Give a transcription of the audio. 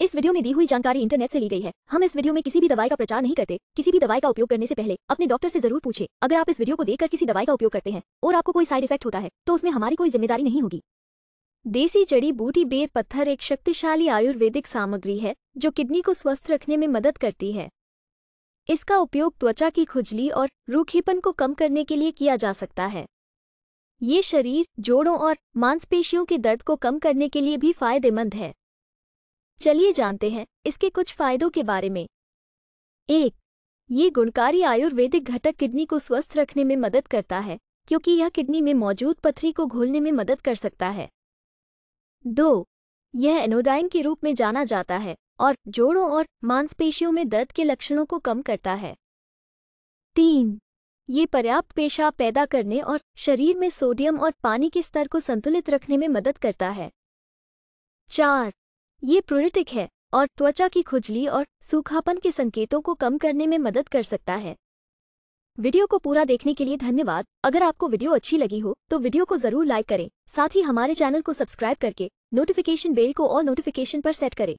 इस वीडियो में दी हुई जानकारी इंटरनेट से ली गई है हम इस वीडियो में किसी भी दवाई का प्रचार नहीं करते किसी भी दवाई का उपयोग करने से पहले अपने डॉक्टर से जरूर पूछे अगर आप इस वीडियो को देखकर किसी दवाई का उपयोग करते हैं और आपको कोई साइड इफेक्ट होता है तो उसमें हमारी कोई जिम्मेदारी नहीं होगी देसी जड़ी बूटी बेर पत्थर एक शक्तिशाली आयुर्वेदिक सामग्री है जो किडनी को स्वस्थ रखने में मदद करती है इसका उपयोग त्वचा की खुजली और रूखेपन को कम करने के लिए किया जा सकता है ये शरीर जोड़ों और मांसपेशियों के दर्द को कम करने के लिए भी फायदेमंद है चलिए जानते हैं इसके कुछ फायदों के बारे में एक ये गुणकारी आयुर्वेदिक घटक किडनी को स्वस्थ रखने में मदद करता है क्योंकि यह किडनी में मौजूद पथरी को घोलने में मदद कर सकता है दो यह एनोडाइन के रूप में जाना जाता है और जोड़ों और मांसपेशियों में दर्द के लक्षणों को कम करता है तीन ये पर्याप्त पेशाब पैदा करने और शरीर में सोडियम और पानी के स्तर को संतुलित रखने में मदद करता है चार ये प्रोरेटिक है और त्वचा की खुजली और सूखापन के संकेतों को कम करने में मदद कर सकता है वीडियो को पूरा देखने के लिए धन्यवाद अगर आपको वीडियो अच्छी लगी हो तो वीडियो को जरूर लाइक करें साथ ही हमारे चैनल को सब्सक्राइब करके नोटिफिकेशन बेल को और नोटिफिकेशन पर सेट करें